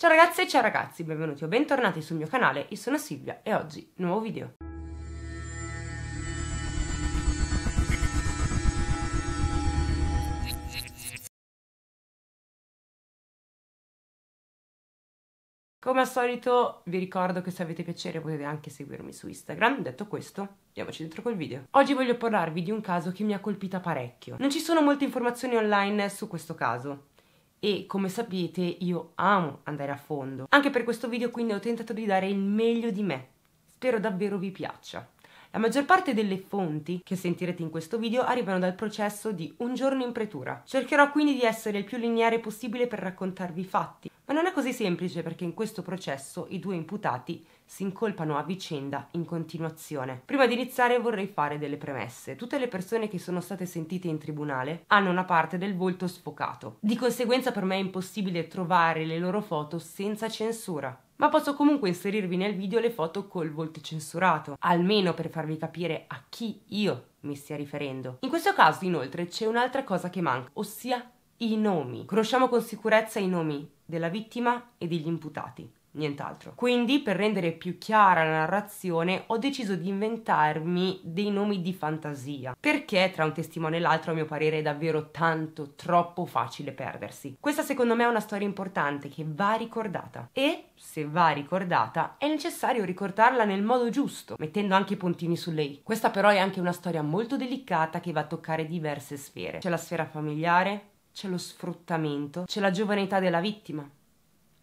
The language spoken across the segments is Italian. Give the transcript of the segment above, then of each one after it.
Ciao ragazze e ciao ragazzi, benvenuti o bentornati sul mio canale, io sono Silvia e oggi nuovo video. Come al solito vi ricordo che se avete piacere potete anche seguirmi su Instagram, detto questo andiamoci dentro col video. Oggi voglio parlarvi di un caso che mi ha colpita parecchio. Non ci sono molte informazioni online su questo caso, e come sapete io amo andare a fondo. Anche per questo video quindi ho tentato di dare il meglio di me. Spero davvero vi piaccia. La maggior parte delle fonti che sentirete in questo video arrivano dal processo di un giorno in pretura. Cercherò quindi di essere il più lineare possibile per raccontarvi i fatti, ma non è così semplice perché in questo processo i due imputati si incolpano a vicenda in continuazione. Prima di iniziare vorrei fare delle premesse. Tutte le persone che sono state sentite in tribunale hanno una parte del volto sfocato. Di conseguenza per me è impossibile trovare le loro foto senza censura ma posso comunque inserirvi nel video le foto col volto censurato, almeno per farvi capire a chi io mi stia riferendo. In questo caso, inoltre, c'è un'altra cosa che manca, ossia i nomi. Conosciamo con sicurezza i nomi della vittima e degli imputati nient'altro. Quindi, per rendere più chiara la narrazione, ho deciso di inventarmi dei nomi di fantasia, perché tra un testimone e l'altro, a mio parere, è davvero tanto, troppo facile perdersi. Questa, secondo me, è una storia importante che va ricordata. E, se va ricordata, è necessario ricordarla nel modo giusto, mettendo anche i puntini sulle i. Questa, però, è anche una storia molto delicata che va a toccare diverse sfere. C'è la sfera familiare, c'è lo sfruttamento, c'è la giovane età della vittima,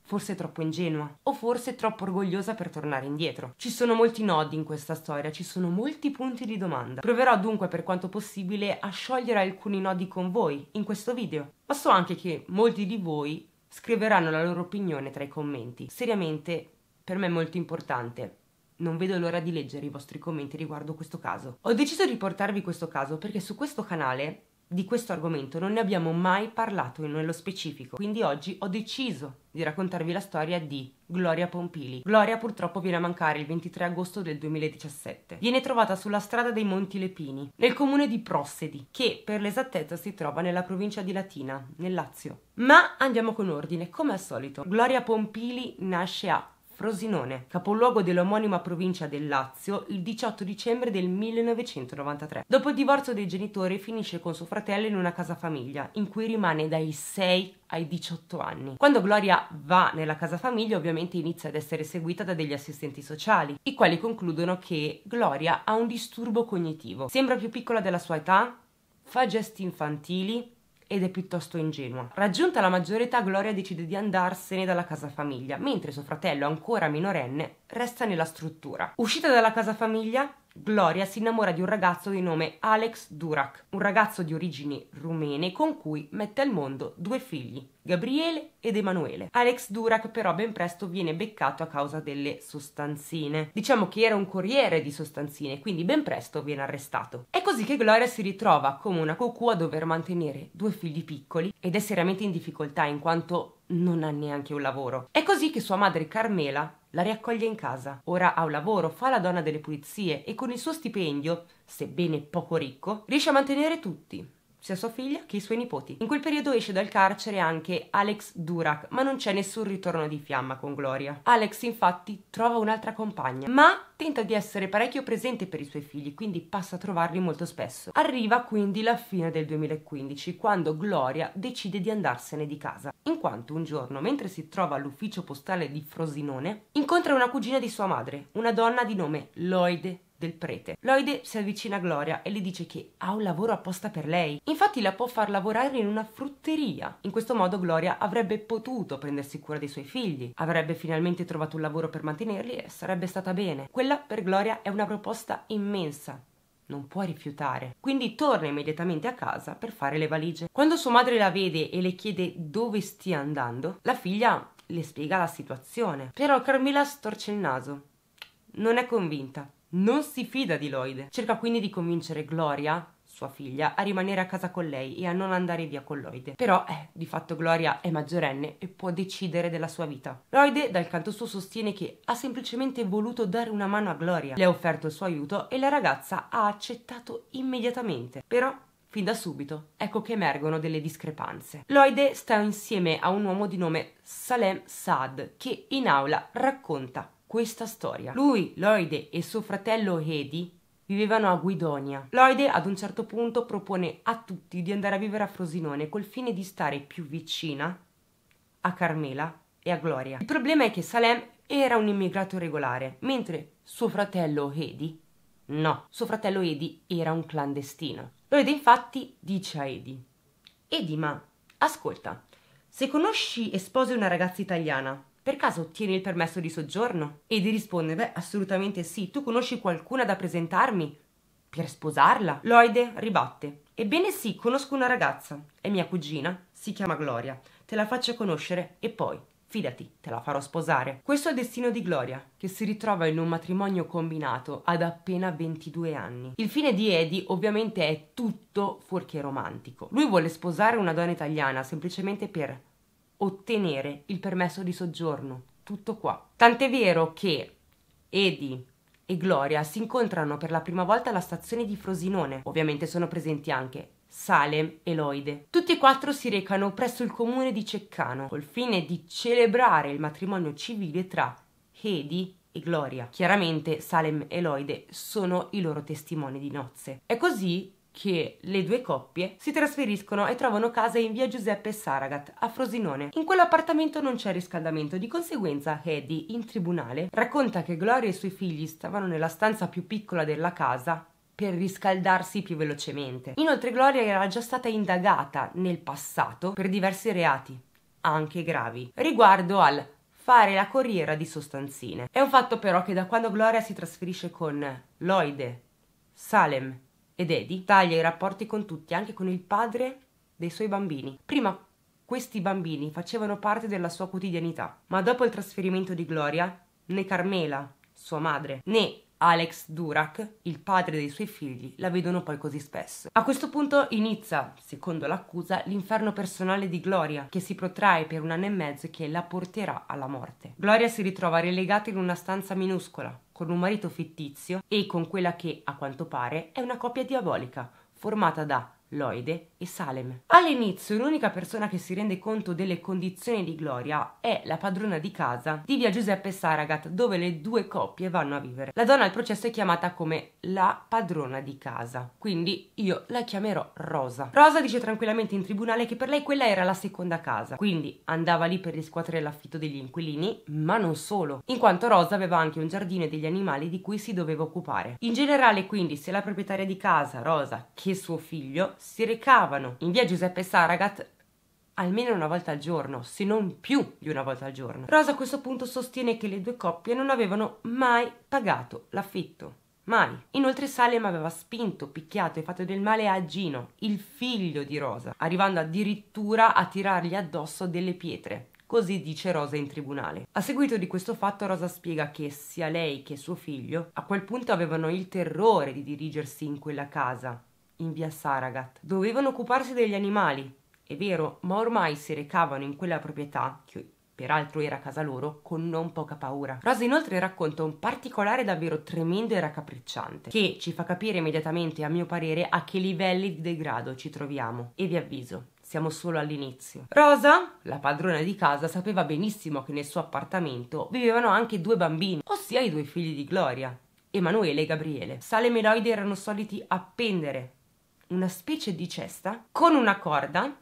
forse troppo ingenua o forse troppo orgogliosa per tornare indietro. Ci sono molti nodi in questa storia, ci sono molti punti di domanda. Proverò dunque per quanto possibile a sciogliere alcuni nodi con voi in questo video, ma so anche che molti di voi scriveranno la loro opinione tra i commenti. Seriamente, per me è molto importante. Non vedo l'ora di leggere i vostri commenti riguardo questo caso. Ho deciso di portarvi questo caso perché su questo canale di questo argomento non ne abbiamo mai parlato nello specifico, quindi oggi ho deciso di raccontarvi la storia di Gloria Pompili. Gloria purtroppo viene a mancare il 23 agosto del 2017. Viene trovata sulla strada dei Monti Lepini, nel comune di Prossedi, che per l'esattezza si trova nella provincia di Latina, nel Lazio. Ma andiamo con ordine, come al solito. Gloria Pompili nasce a Frosinone, capoluogo dell'omonima provincia del Lazio, il 18 dicembre del 1993. Dopo il divorzio dei genitori finisce con suo fratello in una casa famiglia, in cui rimane dai 6 ai 18 anni. Quando Gloria va nella casa famiglia ovviamente inizia ad essere seguita da degli assistenti sociali, i quali concludono che Gloria ha un disturbo cognitivo. Sembra più piccola della sua età, fa gesti infantili, ed è piuttosto ingenua. Raggiunta la maggiore età, Gloria decide di andarsene dalla casa famiglia, mentre suo fratello, ancora minorenne, resta nella struttura. Uscita dalla casa famiglia, Gloria si innamora di un ragazzo di nome Alex Durak, un ragazzo di origini rumene con cui mette al mondo due figli, Gabriele ed Emanuele. Alex Durak però ben presto viene beccato a causa delle sostanzine. Diciamo che era un corriere di sostanzine, quindi ben presto viene arrestato. È così che Gloria si ritrova come una cucù a dover mantenere due figli piccoli ed è seriamente in difficoltà in quanto non ha neanche un lavoro. È così che sua madre Carmela la riaccoglie in casa. Ora ha un lavoro, fa la donna delle pulizie e con il suo stipendio, sebbene poco ricco, riesce a mantenere tutti sia sua figlia che i suoi nipoti. In quel periodo esce dal carcere anche Alex Durak, ma non c'è nessun ritorno di fiamma con Gloria. Alex infatti trova un'altra compagna, ma tenta di essere parecchio presente per i suoi figli, quindi passa a trovarli molto spesso. Arriva quindi la fine del 2015, quando Gloria decide di andarsene di casa, in quanto un giorno, mentre si trova all'ufficio postale di Frosinone, incontra una cugina di sua madre, una donna di nome Loide del prete. Lloyd si avvicina a Gloria e le dice che ha un lavoro apposta per lei. Infatti la può far lavorare in una frutteria. In questo modo Gloria avrebbe potuto prendersi cura dei suoi figli, avrebbe finalmente trovato un lavoro per mantenerli e sarebbe stata bene. Quella per Gloria è una proposta immensa, non può rifiutare. Quindi torna immediatamente a casa per fare le valigie. Quando sua madre la vede e le chiede dove stia andando, la figlia le spiega la situazione. Però Carmela storce il naso. Non è convinta non si fida di Lloyd. Cerca quindi di convincere Gloria sua figlia a rimanere a casa con lei e a non andare via con Lloyd. Però, eh, di fatto Gloria è maggiorenne e può decidere della sua vita. Lloyd, dal canto suo, sostiene che ha semplicemente voluto dare una mano a Gloria, le ha offerto il suo aiuto e la ragazza ha accettato immediatamente. Però, fin da subito, ecco che emergono delle discrepanze. Lloyd sta insieme a un uomo di nome Salem Saad, che in aula racconta questa storia. Lui, Lloyd e suo fratello Hedy vivevano a Guidonia. Lloyd ad un certo punto propone a tutti di andare a vivere a Frosinone col fine di stare più vicina a Carmela e a Gloria. Il problema è che Salem era un immigrato regolare, mentre suo fratello Hedy no, suo fratello Edi era un clandestino. Lloyd infatti dice a Edi: Edi, ma ascolta, se conosci e sposi una ragazza italiana, per caso ottieni il permesso di soggiorno? Edi risponde, beh, assolutamente sì, tu conosci qualcuna da presentarmi? Per sposarla? Lloyd ribatte, ebbene sì, conosco una ragazza, è mia cugina, si chiama Gloria, te la faccio conoscere e poi Fidati, te la farò sposare. Questo è il destino di Gloria, che si ritrova in un matrimonio combinato ad appena 22 anni. Il fine di Eddie ovviamente è tutto fuorché romantico. Lui vuole sposare una donna italiana semplicemente per ottenere il permesso di soggiorno. Tutto qua. Tant'è vero che Edi e Gloria si incontrano per la prima volta alla stazione di Frosinone. Ovviamente sono presenti anche Salem e Loide. Tutti e quattro si recano presso il comune di Ceccano col fine di celebrare il matrimonio civile tra Hedi e Gloria. Chiaramente Salem e Loide sono i loro testimoni di nozze. È così che le due coppie si trasferiscono e trovano casa in via Giuseppe Saragat a Frosinone. In quell'appartamento non c'è riscaldamento, di conseguenza Eddie, in tribunale racconta che Gloria e i suoi figli stavano nella stanza più piccola della casa per riscaldarsi più velocemente. Inoltre Gloria era già stata indagata nel passato per diversi reati, anche gravi, riguardo al fare la corriera di sostanzine. È un fatto però che da quando Gloria si trasferisce con Lloyd, Salem ed Eddie taglia i rapporti con tutti, anche con il padre dei suoi bambini. Prima questi bambini facevano parte della sua quotidianità, ma dopo il trasferimento di Gloria, né Carmela, sua madre, né Alex Durak, il padre dei suoi figli, la vedono poi così spesso. A questo punto inizia, secondo l'accusa, l'inferno personale di Gloria, che si protrae per un anno e mezzo e che la porterà alla morte. Gloria si ritrova relegata in una stanza minuscola, con un marito fittizio e con quella che, a quanto pare, è una coppia diabolica, formata da Loide e Salem. All'inizio l'unica persona che si rende conto delle condizioni di Gloria è la padrona di casa di via Giuseppe Saragat dove le due coppie vanno a vivere. La donna al processo è chiamata come la padrona di casa, quindi io la chiamerò Rosa. Rosa dice tranquillamente in tribunale che per lei quella era la seconda casa, quindi andava lì per riscuotere l'affitto degli inquilini, ma non solo, in quanto Rosa aveva anche un giardino e degli animali di cui si doveva occupare. In generale quindi sia la proprietaria di casa, Rosa, che suo figlio si recavano in via Giuseppe Saragat almeno una volta al giorno, se non più di una volta al giorno. Rosa a questo punto sostiene che le due coppie non avevano mai pagato l'affitto. Mai. Inoltre Salem aveva spinto, picchiato e fatto del male a Gino, il figlio di Rosa, arrivando addirittura a tirargli addosso delle pietre. Così dice Rosa in tribunale. A seguito di questo fatto Rosa spiega che sia lei che suo figlio a quel punto avevano il terrore di dirigersi in quella casa, in via Saragat. Dovevano occuparsi degli animali, è vero, ma ormai si recavano in quella proprietà, che peraltro era casa loro, con non poca paura. Rosa inoltre racconta un particolare davvero tremendo e raccapricciante, che ci fa capire immediatamente, a mio parere, a che livelli di degrado ci troviamo. E vi avviso, siamo solo all'inizio. Rosa, la padrona di casa, sapeva benissimo che nel suo appartamento vivevano anche due bambini, ossia i due figli di Gloria, Emanuele e Gabriele. Sale e meloide erano soliti appendere una specie di cesta con una corda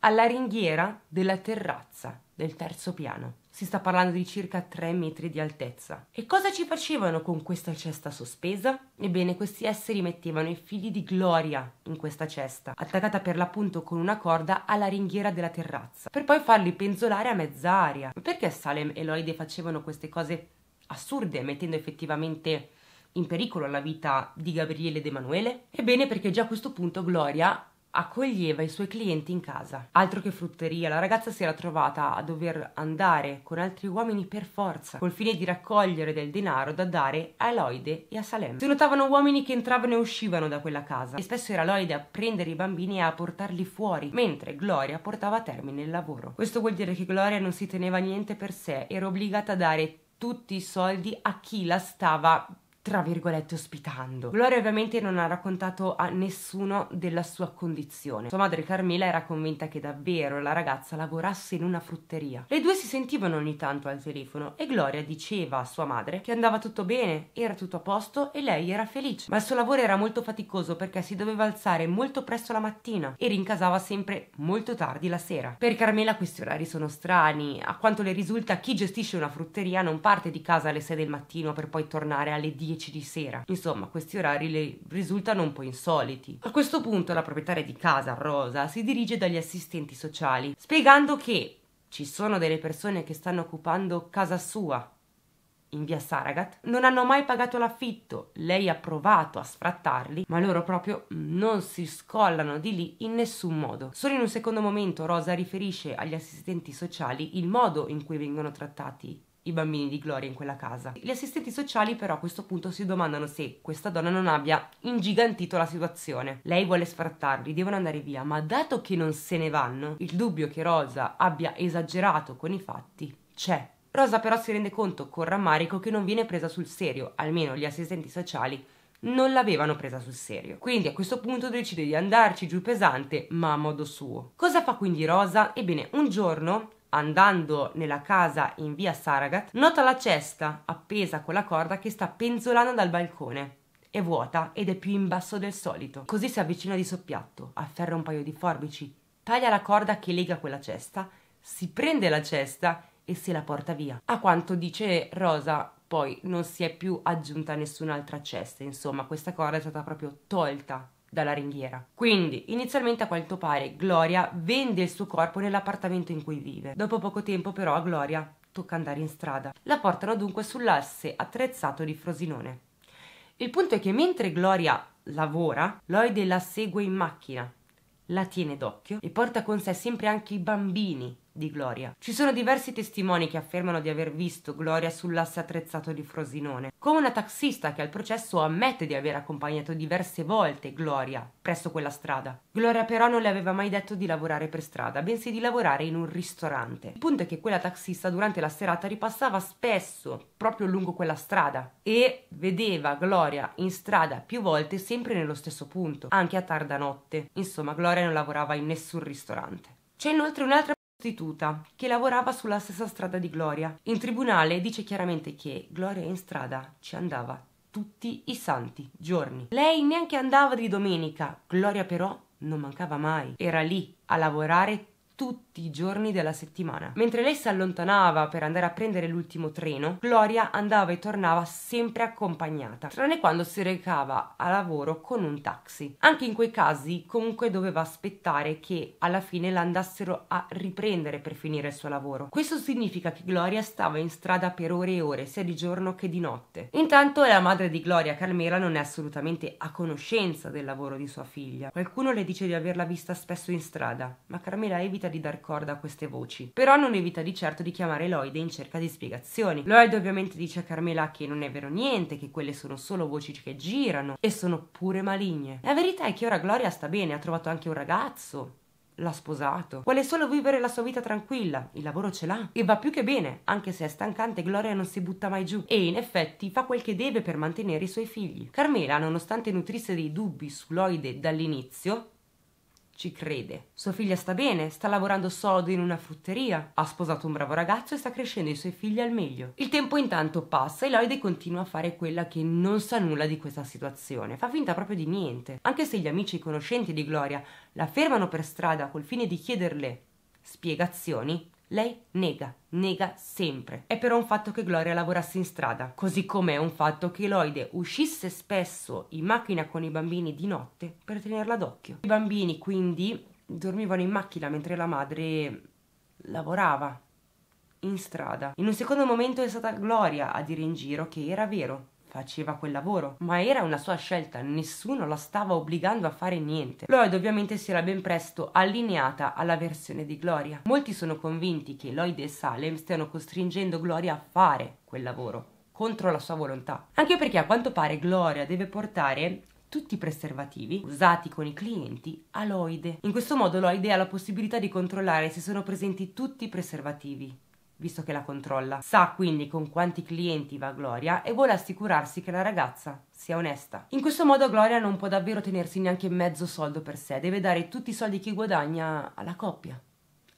alla ringhiera della terrazza del terzo piano. Si sta parlando di circa 3 metri di altezza. E cosa ci facevano con questa cesta sospesa? Ebbene, questi esseri mettevano i figli di gloria in questa cesta, attaccata per l'appunto con una corda alla ringhiera della terrazza, per poi farli penzolare a mezz'aria. Ma perché Salem e Loide facevano queste cose assurde, mettendo effettivamente in pericolo la vita di Gabriele ed Emanuele? Ebbene perché già a questo punto Gloria accoglieva i suoi clienti in casa. Altro che frutteria, la ragazza si era trovata a dover andare con altri uomini per forza, col fine di raccogliere del denaro da dare a Eloide e a Salem. Si notavano uomini che entravano e uscivano da quella casa e spesso era Eloide a prendere i bambini e a portarli fuori, mentre Gloria portava a termine il lavoro. Questo vuol dire che Gloria non si teneva niente per sé, era obbligata a dare tutti i soldi a chi la stava tra virgolette ospitando. Gloria ovviamente non ha raccontato a nessuno della sua condizione. Sua madre Carmela era convinta che davvero la ragazza lavorasse in una frutteria. Le due si sentivano ogni tanto al telefono e Gloria diceva a sua madre che andava tutto bene, era tutto a posto e lei era felice. Ma il suo lavoro era molto faticoso perché si doveva alzare molto presto la mattina e rincasava sempre molto tardi la sera. Per Carmela questi orari sono strani, a quanto le risulta chi gestisce una frutteria non parte di casa alle 6 del mattino per poi tornare alle 10 11 di sera. Insomma, questi orari le risultano un po' insoliti. A questo punto la proprietaria di casa, Rosa, si dirige dagli assistenti sociali, spiegando che ci sono delle persone che stanno occupando casa sua in via Saragat, non hanno mai pagato l'affitto, lei ha provato a sfrattarli, ma loro proprio non si scollano di lì in nessun modo. Solo in un secondo momento Rosa riferisce agli assistenti sociali il modo in cui vengono trattati i bambini di Gloria in quella casa. Gli assistenti sociali però a questo punto si domandano se questa donna non abbia ingigantito la situazione. Lei vuole sfrattarli, devono andare via, ma dato che non se ne vanno, il dubbio che Rosa abbia esagerato con i fatti c'è. Rosa però si rende conto con rammarico che non viene presa sul serio, almeno gli assistenti sociali non l'avevano presa sul serio. Quindi a questo punto decide di andarci giù pesante, ma a modo suo. Cosa fa quindi Rosa? Ebbene, un giorno andando nella casa in via Saragat, nota la cesta appesa con la corda che sta penzolando dal balcone. È vuota ed è più in basso del solito. Così si avvicina di soppiatto, afferra un paio di forbici, taglia la corda che lega quella cesta, si prende la cesta e se la porta via. A quanto dice Rosa, poi non si è più aggiunta nessun'altra cesta, insomma, questa corda è stata proprio tolta dalla ringhiera. Quindi, inizialmente a quanto pare, Gloria vende il suo corpo nell'appartamento in cui vive. Dopo poco tempo però a Gloria tocca andare in strada. La portano dunque sull'asse attrezzato di Frosinone. Il punto è che mentre Gloria lavora, Lloyd la segue in macchina, la tiene d'occhio e porta con sé sempre anche i bambini di Gloria. Ci sono diversi testimoni che affermano di aver visto Gloria sull'asse attrezzato di Frosinone, come una taxista che al processo ammette di aver accompagnato diverse volte Gloria presso quella strada. Gloria però non le aveva mai detto di lavorare per strada, bensì di lavorare in un ristorante. Il punto è che quella taxista durante la serata ripassava spesso proprio lungo quella strada e vedeva Gloria in strada più volte sempre nello stesso punto, anche a tarda notte. Insomma, Gloria non lavorava in nessun ristorante. C'è inoltre un'altra prostituta che lavorava sulla stessa strada di Gloria. In tribunale dice chiaramente che Gloria in strada ci andava tutti i santi giorni. Lei neanche andava di domenica, Gloria però non mancava mai, era lì a lavorare tutti i giorni della settimana. Mentre lei si allontanava per andare a prendere l'ultimo treno, Gloria andava e tornava sempre accompagnata, tranne quando si recava a lavoro con un taxi. Anche in quei casi comunque doveva aspettare che alla fine la andassero a riprendere per finire il suo lavoro. Questo significa che Gloria stava in strada per ore e ore, sia di giorno che di notte. Intanto la madre di Gloria, Carmela, non è assolutamente a conoscenza del lavoro di sua figlia. Qualcuno le dice di averla vista spesso in strada, ma Carmela evita evita di dar corda a queste voci, però non evita di certo di chiamare Lloyd in cerca di spiegazioni. Lloyd ovviamente dice a Carmela che non è vero niente, che quelle sono solo voci che girano e sono pure maligne. La verità è che ora Gloria sta bene, ha trovato anche un ragazzo l'ha sposato, vuole solo vivere la sua vita tranquilla, il lavoro ce l'ha e va più che bene, anche se è stancante Gloria non si butta mai giù e in effetti fa quel che deve per mantenere i suoi figli. Carmela, nonostante nutrisse dei dubbi su Lloyd dall'inizio, ci crede. Sua figlia sta bene, sta lavorando sodo in una frutteria, ha sposato un bravo ragazzo e sta crescendo i suoi figli al meglio. Il tempo intanto passa e Lloyd continua a fare quella che non sa nulla di questa situazione, fa finta proprio di niente, anche se gli amici e i conoscenti di Gloria la fermano per strada col fine di chiederle spiegazioni, lei nega, nega sempre. È però un fatto che Gloria lavorasse in strada, così come è un fatto che Eloide uscisse spesso in macchina con i bambini di notte per tenerla d'occhio. I bambini quindi dormivano in macchina mentre la madre lavorava in strada. In un secondo momento è stata Gloria a dire in giro che era vero, faceva quel lavoro, ma era una sua scelta, nessuno la stava obbligando a fare niente. Lloyd ovviamente si era ben presto allineata alla versione di Gloria. Molti sono convinti che Lloyd e Salem stiano costringendo Gloria a fare quel lavoro contro la sua volontà. Anche perché a quanto pare Gloria deve portare tutti i preservativi usati con i clienti a Lloyd. In questo modo Lloyd ha la possibilità di controllare se sono presenti tutti i preservativi visto che la controlla. Sa quindi con quanti clienti va Gloria e vuole assicurarsi che la ragazza sia onesta. In questo modo Gloria non può davvero tenersi neanche mezzo soldo per sé, deve dare tutti i soldi che guadagna alla coppia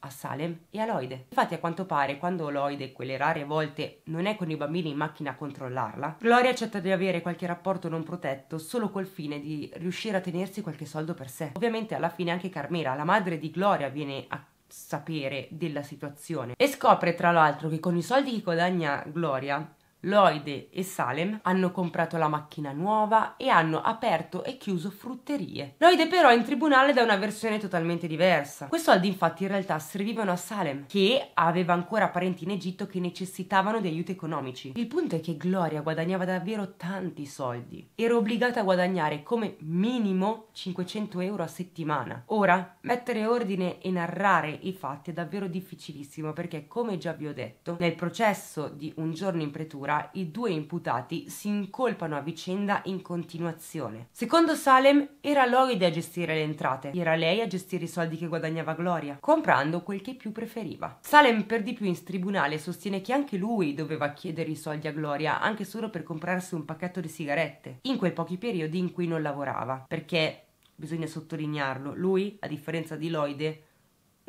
a Salem e a Lloyd. Infatti a quanto pare quando Lloyd quelle rare volte non è con i bambini in macchina a controllarla, Gloria accetta di avere qualche rapporto non protetto solo col fine di riuscire a tenersi qualche soldo per sé. Ovviamente alla fine anche Carmela, la madre di Gloria, viene a sapere della situazione e scopre tra l'altro che con i soldi che guadagna Gloria Loide e Salem hanno comprato la macchina nuova e hanno aperto e chiuso frutterie. Loide però in tribunale dà una versione totalmente diversa. Quei soldi infatti in realtà servivano a Salem, che aveva ancora parenti in Egitto che necessitavano di aiuti economici. Il punto è che Gloria guadagnava davvero tanti soldi. Era obbligata a guadagnare come minimo 500 euro a settimana. Ora, mettere ordine e narrare i fatti è davvero difficilissimo perché, come già vi ho detto, nel processo di un giorno in pretura procura i due imputati si incolpano a vicenda in continuazione. Secondo Salem era Lloyd a gestire le entrate, era lei a gestire i soldi che guadagnava Gloria, comprando quel che più preferiva. Salem per di più in tribunale sostiene che anche lui doveva chiedere i soldi a Gloria anche solo per comprarsi un pacchetto di sigarette, in quei pochi periodi in cui non lavorava, perché bisogna sottolinearlo, lui, a differenza di Loide,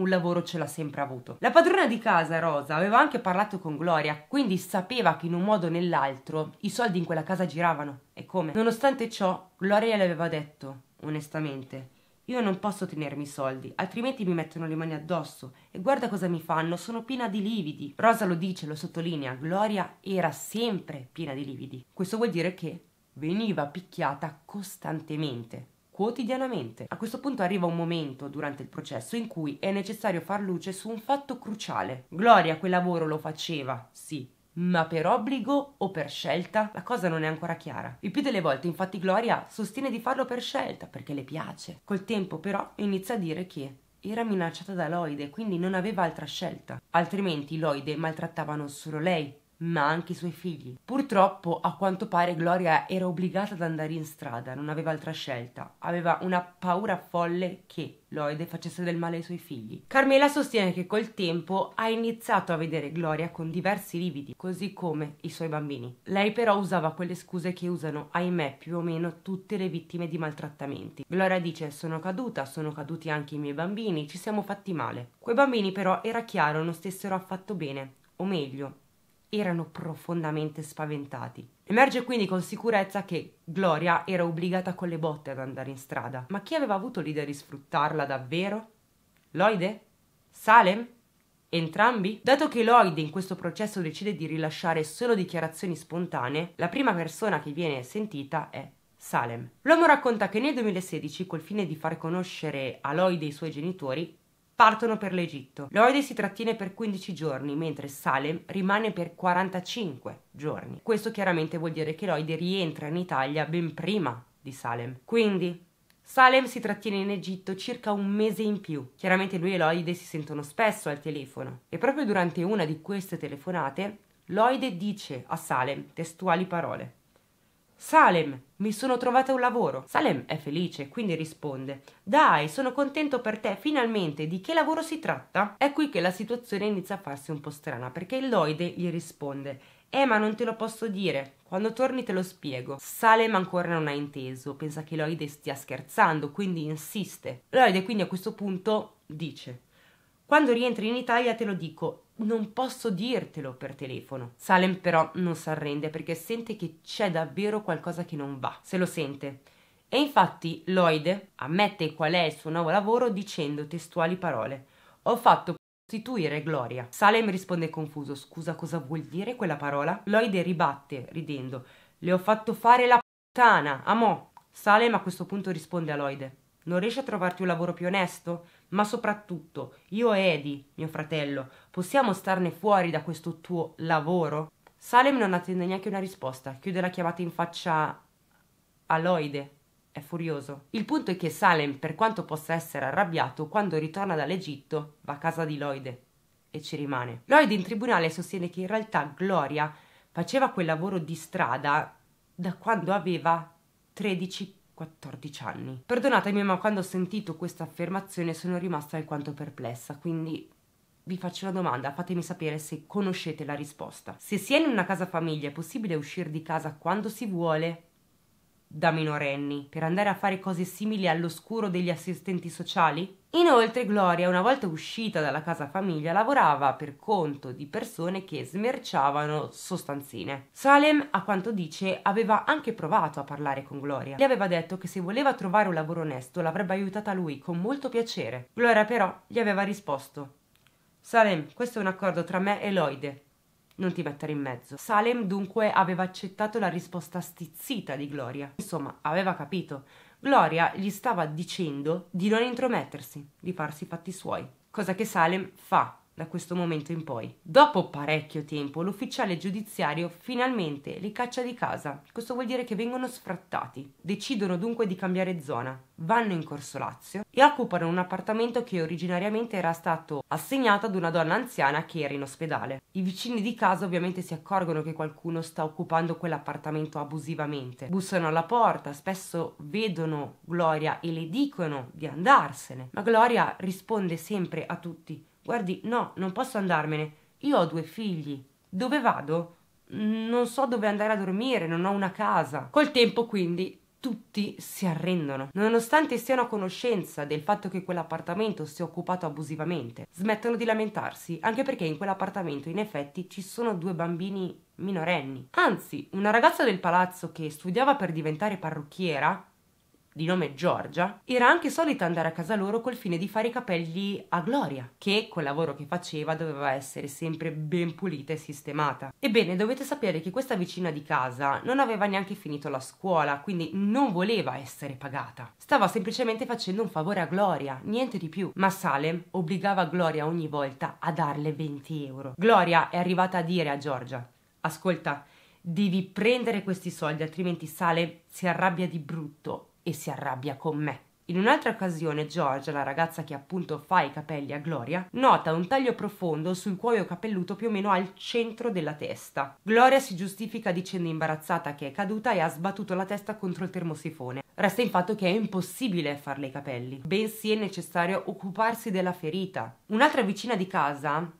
un lavoro ce l'ha sempre avuto. La padrona di casa, Rosa, aveva anche parlato con Gloria, quindi sapeva che in un modo o nell'altro i soldi in quella casa giravano. E come? Nonostante ciò, Gloria le aveva detto, onestamente, io non posso tenermi i soldi, altrimenti mi mettono le mani addosso e guarda cosa mi fanno, sono piena di lividi. Rosa lo dice, lo sottolinea, Gloria era sempre piena di lividi. Questo vuol dire che veniva picchiata costantemente quotidianamente. A questo punto arriva un momento durante il processo in cui è necessario far luce su un fatto cruciale. Gloria quel lavoro lo faceva, sì, ma per obbligo o per scelta? La cosa non è ancora chiara. Il più delle volte, infatti, Gloria sostiene di farlo per scelta, perché le piace. Col tempo, però, inizia a dire che era minacciata da Loide, quindi non aveva altra scelta. Altrimenti Loide non solo lei, ma anche i suoi figli. Purtroppo, a quanto pare, Gloria era obbligata ad andare in strada, non aveva altra scelta. Aveva una paura folle che Lloyd facesse del male ai suoi figli. Carmela sostiene che col tempo ha iniziato a vedere Gloria con diversi lividi, così come i suoi bambini. Lei però usava quelle scuse che usano, ahimè, più o meno tutte le vittime di maltrattamenti. Gloria dice sono caduta, sono caduti anche i miei bambini, ci siamo fatti male. Quei bambini però era chiaro non stessero affatto bene, o meglio, erano profondamente spaventati. Emerge quindi con sicurezza che Gloria era obbligata con le botte ad andare in strada, ma chi aveva avuto l'idea di sfruttarla davvero? Loide? Salem? Entrambi? Dato che Lloyd in questo processo decide di rilasciare solo dichiarazioni spontanee, la prima persona che viene sentita è Salem. L'uomo racconta che nel 2016, col fine di far conoscere a Lloyd e i suoi genitori, partono per l'Egitto. Lloyd si trattiene per 15 giorni, mentre Salem rimane per 45 giorni. Questo chiaramente vuol dire che Lloyd rientra in Italia ben prima di Salem. Quindi Salem si trattiene in Egitto circa un mese in più. Chiaramente lui e Lloyd si sentono spesso al telefono e proprio durante una di queste telefonate Lloyd dice a Salem testuali parole Salem, mi sono trovata un lavoro. Salem è felice, quindi risponde: Dai, sono contento per te, finalmente, di che lavoro si tratta? È qui che la situazione inizia a farsi un po' strana, perché il Lloyde gli risponde: Eh, ma non te lo posso dire. Quando torni te lo spiego. Salem ancora non ha inteso, pensa che Lloyd stia scherzando, quindi insiste. Lloyd quindi a questo punto dice: Quando rientri in Italia te lo dico non posso dirtelo per telefono. Salem però non si arrende perché sente che c'è davvero qualcosa che non va. Se lo sente. E infatti Lloyd ammette qual è il suo nuovo lavoro dicendo testuali parole. Ho fatto prostituire Gloria. Salem risponde confuso. Scusa, cosa vuol dire quella parola? Lloyd ribatte, ridendo. Le ho fatto fare la puttana, amò. Salem a questo punto risponde a Lloyd. Non riesci a trovarti un lavoro più onesto? Ma soprattutto, io e Eddie, mio fratello, possiamo starne fuori da questo tuo lavoro? Salem non attende neanche una risposta, chiude la chiamata in faccia a Loide. È furioso. Il punto è che Salem, per quanto possa essere arrabbiato, quando ritorna dall'Egitto va a casa di Loide e ci rimane. Lloyd in tribunale sostiene che in realtà Gloria faceva quel lavoro di strada da quando aveva 13 14 anni. Perdonatemi, ma quando ho sentito questa affermazione sono rimasta alquanto perplessa, quindi vi faccio la domanda, fatemi sapere se conoscete la risposta. Se si è in una casa famiglia è possibile uscire di casa quando si vuole? da minorenni per andare a fare cose simili all'oscuro degli assistenti sociali? Inoltre Gloria, una volta uscita dalla casa famiglia, lavorava per conto di persone che smerciavano sostanzine. Salem, a quanto dice, aveva anche provato a parlare con Gloria. Gli aveva detto che se voleva trovare un lavoro onesto l'avrebbe aiutata lui con molto piacere. Gloria però gli aveva risposto Salem, questo è un accordo tra me e Lloyd non ti mettere in mezzo. Salem dunque aveva accettato la risposta stizzita di Gloria. Insomma, aveva capito. Gloria gli stava dicendo di non intromettersi, di farsi i fatti suoi, cosa che Salem fa da questo momento in poi. Dopo parecchio tempo, l'ufficiale giudiziario finalmente li caccia di casa. Questo vuol dire che vengono sfrattati. Decidono dunque di cambiare zona. Vanno in Corso Lazio e occupano un appartamento che originariamente era stato assegnato ad una donna anziana che era in ospedale. I vicini di casa ovviamente si accorgono che qualcuno sta occupando quell'appartamento abusivamente. Bussano alla porta, spesso vedono Gloria e le dicono di andarsene, ma Gloria risponde sempre a tutti Guardi, no, non posso andarmene. Io ho due figli. Dove vado? Non so dove andare a dormire, non ho una casa. Col tempo, quindi, tutti si arrendono. Nonostante siano a conoscenza del fatto che quell'appartamento sia occupato abusivamente, smettono di lamentarsi, anche perché in quell'appartamento in effetti ci sono due bambini minorenni. Anzi, una ragazza del palazzo che studiava per diventare parrucchiera di nome Giorgia, era anche solita andare a casa loro col fine di fare i capelli a Gloria, che col lavoro che faceva doveva essere sempre ben pulita e sistemata. Ebbene, dovete sapere che questa vicina di casa non aveva neanche finito la scuola, quindi non voleva essere pagata. Stava semplicemente facendo un favore a Gloria, niente di più. Ma Salem obbligava Gloria ogni volta a darle 20 euro. Gloria è arrivata a dire a Giorgia, ascolta, devi prendere questi soldi, altrimenti Salem si arrabbia di brutto e si arrabbia con me. In un'altra occasione George, la ragazza che appunto fa i capelli a Gloria, nota un taglio profondo sul cuoio capelluto più o meno al centro della testa. Gloria si giustifica dicendo imbarazzata che è caduta e ha sbattuto la testa contro il termosifone. Resta infatti che è impossibile farle i capelli, bensì è necessario occuparsi della ferita. Un'altra vicina di casa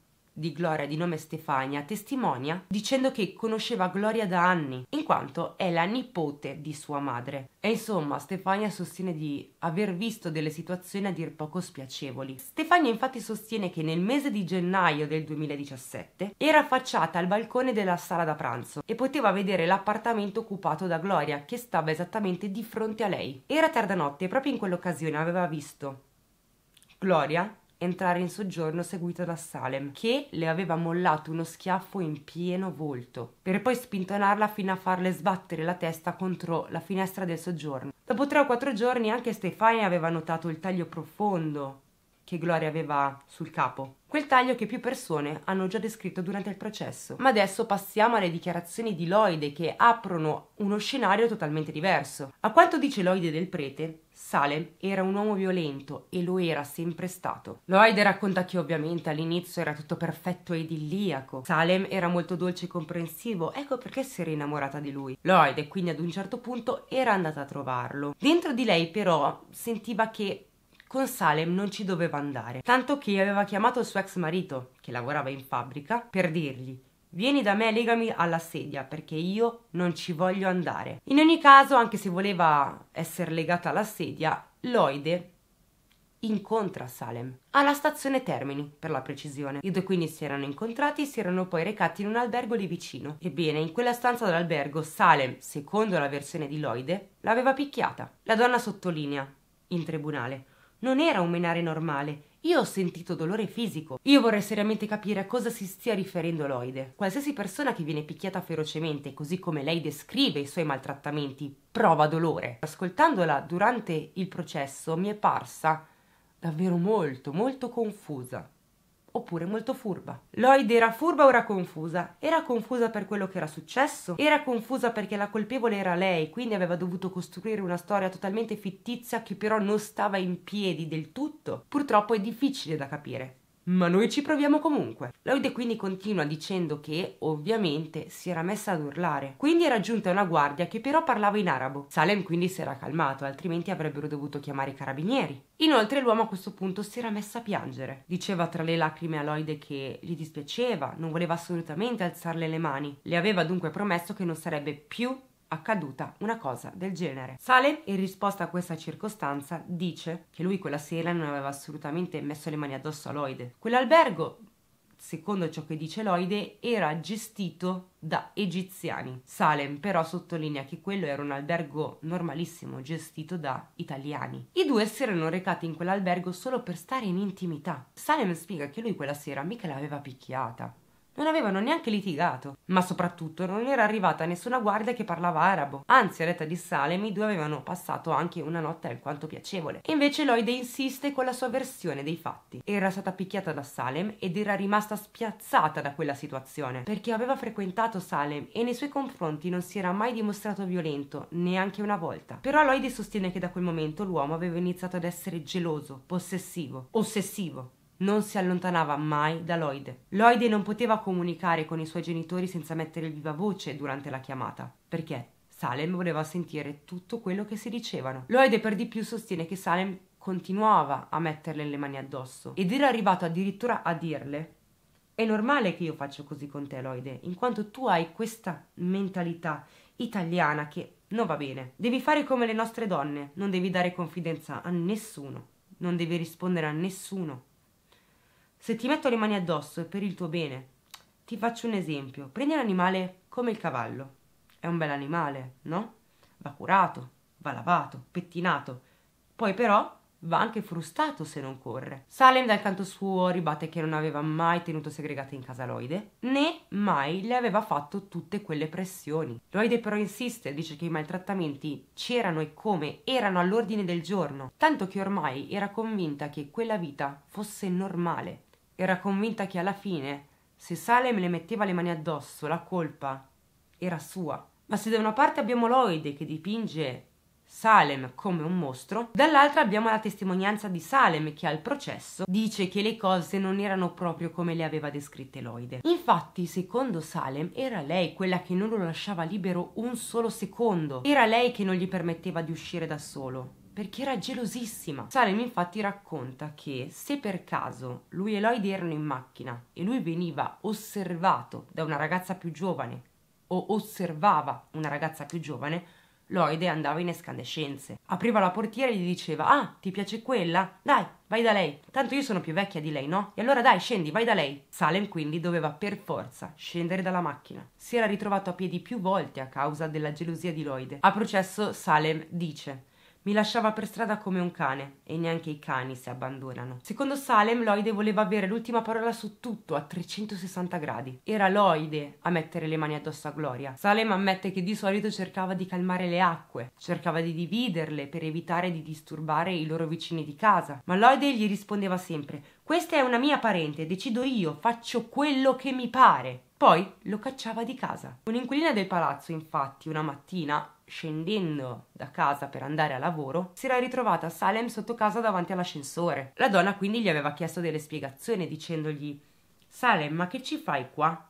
di Gloria di nome Stefania testimonia dicendo che conosceva Gloria da anni, in quanto è la nipote di sua madre. E insomma, Stefania sostiene di aver visto delle situazioni a dir poco spiacevoli. Stefania infatti sostiene che nel mese di gennaio del 2017 era affacciata al balcone della sala da pranzo e poteva vedere l'appartamento occupato da Gloria che stava esattamente di fronte a lei. Era tarda notte e proprio in quell'occasione aveva visto Gloria entrare in soggiorno seguito da Salem, che le aveva mollato uno schiaffo in pieno volto, per poi spintonarla fino a farle sbattere la testa contro la finestra del soggiorno. Dopo tre o quattro giorni anche Stefania aveva notato il taglio profondo che Gloria aveva sul capo quel taglio che più persone hanno già descritto durante il processo. Ma adesso passiamo alle dichiarazioni di Lloyd che aprono uno scenario totalmente diverso. A quanto dice Lloyd del prete, Salem era un uomo violento e lo era sempre stato. Lloyd racconta che ovviamente all'inizio era tutto perfetto ed idilliaco. Salem era molto dolce e comprensivo, ecco perché si era innamorata di lui. Lloyd quindi ad un certo punto era andata a trovarlo. Dentro di lei però sentiva che con Salem non ci doveva andare, tanto che aveva chiamato il suo ex marito, che lavorava in fabbrica, per dirgli Vieni da me legami alla sedia perché io non ci voglio andare. In ogni caso, anche se voleva essere legata alla sedia, Loide incontra Salem alla stazione Termini, per la precisione. I due quindi si erano incontrati e si erano poi recati in un albergo lì vicino. Ebbene, in quella stanza dell'albergo Salem, secondo la versione di Loide, l'aveva picchiata. La donna sottolinea in tribunale non era un menare normale. Io ho sentito dolore fisico. Io vorrei seriamente capire a cosa si stia riferendo Loide. Qualsiasi persona che viene picchiata ferocemente, così come lei descrive i suoi maltrattamenti, prova dolore. Ascoltandola durante il processo mi è parsa davvero molto, molto confusa oppure molto furba. Lloyd era furba o era confusa? Era confusa per quello che era successo? Era confusa perché la colpevole era lei, quindi aveva dovuto costruire una storia totalmente fittizia che però non stava in piedi del tutto? Purtroppo è difficile da capire ma noi ci proviamo comunque. Lloyd quindi continua dicendo che, ovviamente, si era messa ad urlare. Quindi era giunta una guardia che però parlava in arabo. Salem quindi si era calmato, altrimenti avrebbero dovuto chiamare i carabinieri. Inoltre l'uomo a questo punto si era messa a piangere. Diceva tra le lacrime a Lloyd che gli dispiaceva, non voleva assolutamente alzarle le mani. Le aveva dunque promesso che non sarebbe più accaduta una cosa del genere. Salem, in risposta a questa circostanza, dice che lui quella sera non aveva assolutamente messo le mani addosso a Lloyd. Quell'albergo, secondo ciò che dice Lloyd, era gestito da egiziani. Salem però sottolinea che quello era un albergo normalissimo gestito da italiani. I due si erano recati in quell'albergo solo per stare in intimità. Salem spiega che lui quella sera mica l'aveva picchiata non avevano neanche litigato, ma soprattutto non era arrivata nessuna guardia che parlava arabo. Anzi, a retta di Salem, i due avevano passato anche una notte alquanto piacevole. invece Lloyd insiste con la sua versione dei fatti. Era stata picchiata da Salem ed era rimasta spiazzata da quella situazione, perché aveva frequentato Salem e nei suoi confronti non si era mai dimostrato violento, neanche una volta. Però Lloyd sostiene che da quel momento l'uomo aveva iniziato ad essere geloso, possessivo, ossessivo non si allontanava mai da Lloyd. Lloyd non poteva comunicare con i suoi genitori senza mettere viva voce durante la chiamata, perché Salem voleva sentire tutto quello che si dicevano. Lloyd per di più sostiene che Salem continuava a metterle le mani addosso ed era arrivato addirittura a dirle è normale che io faccia così con te, Lloyd, in quanto tu hai questa mentalità italiana che non va bene. Devi fare come le nostre donne, non devi dare confidenza a nessuno, non devi rispondere a nessuno, se ti metto le mani addosso è per il tuo bene. Ti faccio un esempio. Prendi un animale come il cavallo. È un bel animale, no? Va curato, va lavato, pettinato. Poi però va anche frustato se non corre. Salem dal canto suo ribatte che non aveva mai tenuto segregate in casa Loide, né mai le aveva fatto tutte quelle pressioni. Loide però insiste, dice che i maltrattamenti c'erano e come erano all'ordine del giorno, tanto che ormai era convinta che quella vita fosse normale. Era convinta che alla fine, se Salem le metteva le mani addosso, la colpa era sua. Ma se da una parte abbiamo Lloyd che dipinge Salem come un mostro, dall'altra abbiamo la testimonianza di Salem che al processo dice che le cose non erano proprio come le aveva descritte Lloyd. Infatti, secondo Salem, era lei quella che non lo lasciava libero un solo secondo, era lei che non gli permetteva di uscire da solo perché era gelosissima. Salem infatti racconta che se per caso lui e Lloyd erano in macchina e lui veniva osservato da una ragazza più giovane o osservava una ragazza più giovane, Lloyd andava in escandescenze. Apriva la portiera e gli diceva: Ah, ti piace quella? Dai, vai da lei. Tanto io sono più vecchia di lei, no? E allora dai, scendi, vai da lei. Salem quindi doveva per forza scendere dalla macchina. Si era ritrovato a piedi più volte a causa della gelosia di Lloyd. A processo, Salem dice: mi lasciava per strada come un cane, e neanche i cani si abbandonano. Secondo Salem, Loide voleva avere l'ultima parola su tutto a 360 gradi. Era Loide a mettere le mani addosso a Gloria. Salem ammette che di solito cercava di calmare le acque, cercava di dividerle per evitare di disturbare i loro vicini di casa. Ma Loide gli rispondeva sempre: questa è una mia parente, decido io, faccio quello che mi pare. Poi lo cacciava di casa. Un'inquilina del palazzo, infatti, una mattina, scendendo da casa per andare a lavoro, si era ritrovata Salem sotto casa davanti all'ascensore. La donna quindi gli aveva chiesto delle spiegazioni dicendogli Salem, ma che ci fai qua?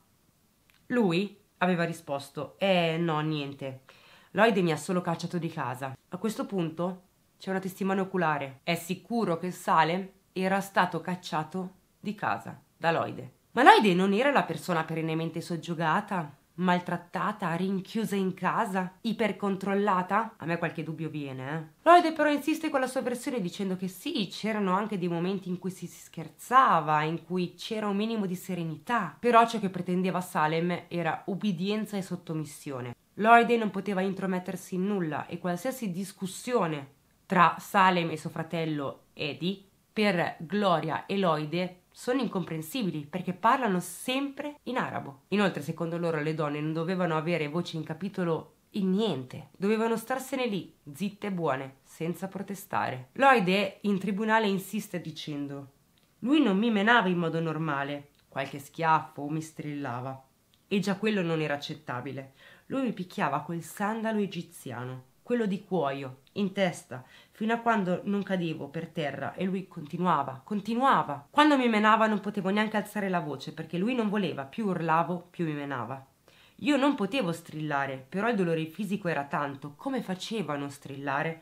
Lui aveva risposto Eh no, niente. Lloyd mi ha solo cacciato di casa. A questo punto c'è una testimone oculare. È sicuro che Salem era stato cacciato di casa da Loide. Ma Loide non era la persona perennemente soggiogata, maltrattata, rinchiusa in casa, ipercontrollata? A me qualche dubbio viene, eh. Lloyd però insiste con la sua versione dicendo che sì, c'erano anche dei momenti in cui si scherzava, in cui c'era un minimo di serenità, però ciò che pretendeva Salem era ubbidienza e sottomissione. Lloyd non poteva intromettersi in nulla e qualsiasi discussione tra Salem e suo fratello Eddie per Gloria e Loide sono incomprensibili perché parlano sempre in arabo. Inoltre, secondo loro, le donne non dovevano avere voce in capitolo in niente, dovevano starsene lì, zitte e buone, senza protestare. Loide in tribunale insiste dicendo: Lui non mi menava in modo normale, qualche schiaffo o mi strillava. E già quello non era accettabile. Lui mi picchiava col sandalo egiziano, quello di cuoio, in testa, fino a quando non cadevo per terra e lui continuava, continuava. Quando mi menava non potevo neanche alzare la voce perché lui non voleva, più urlavo, più mi menava. Io non potevo strillare, però il dolore fisico era tanto, come facevo a non strillare?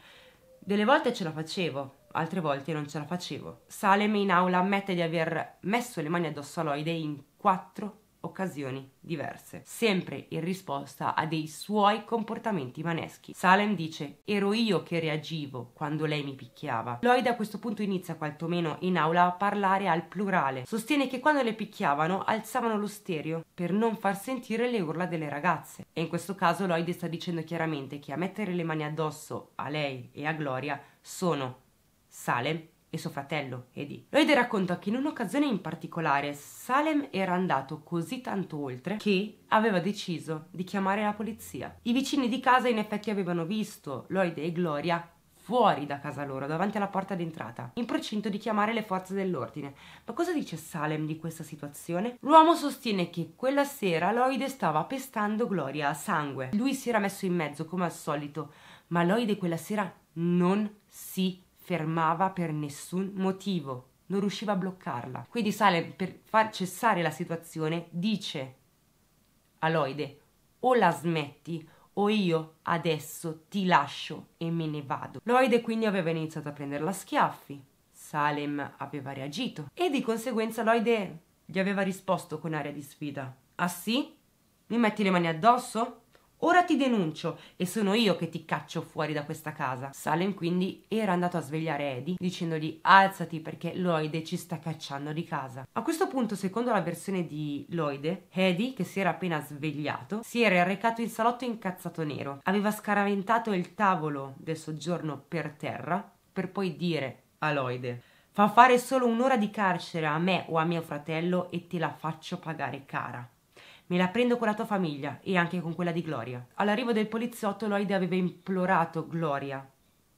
Delle volte ce la facevo, altre volte non ce la facevo. Salem in aula ammette di aver messo le mani addosso a Lloyd in quattro occasioni diverse, sempre in risposta a dei suoi comportamenti maneschi. Salem dice: Ero io che reagivo quando lei mi picchiava. Lloyd a questo punto inizia, quantomeno in aula, a parlare al plurale. Sostiene che quando le picchiavano alzavano lo stereo per non far sentire le urla delle ragazze. E in questo caso Lloyd sta dicendo chiaramente che a mettere le mani addosso a lei e a Gloria sono Salem e suo fratello Eddie. Lloyd racconta che in un'occasione in particolare Salem era andato così tanto oltre che aveva deciso di chiamare la polizia. I vicini di casa in effetti avevano visto Lloyd e Gloria fuori da casa loro, davanti alla porta d'entrata, in procinto di chiamare le forze dell'ordine. Ma cosa dice Salem di questa situazione? L'uomo sostiene che quella sera Lloyd stava pestando Gloria a sangue. Lui si era messo in mezzo come al solito, ma Lloyd quella sera non si fermava per nessun motivo. Non riusciva a bloccarla. Quindi Salem, per far cessare la situazione, dice a Loide o la smetti o io adesso ti lascio e me ne vado. Loide quindi aveva iniziato a prenderla a schiaffi. Salem aveva reagito e di conseguenza Loide gli aveva risposto con aria di sfida. Ah sì? Mi metti le mani addosso? Ora ti denuncio e sono io che ti caccio fuori da questa casa. Salem quindi era andato a svegliare Eddie dicendogli alzati perché Lloyde ci sta cacciando di casa. A questo punto, secondo la versione di Lloyde, Eddie, che si era appena svegliato, si era recato in salotto incazzato nero. Aveva scaraventato il tavolo del soggiorno per terra per poi dire a Lloyde fa fare solo un'ora di carcere a me o a mio fratello e te la faccio pagare cara. Me la prendo con la tua famiglia e anche con quella di Gloria. All'arrivo del poliziotto Lloyd aveva implorato Gloria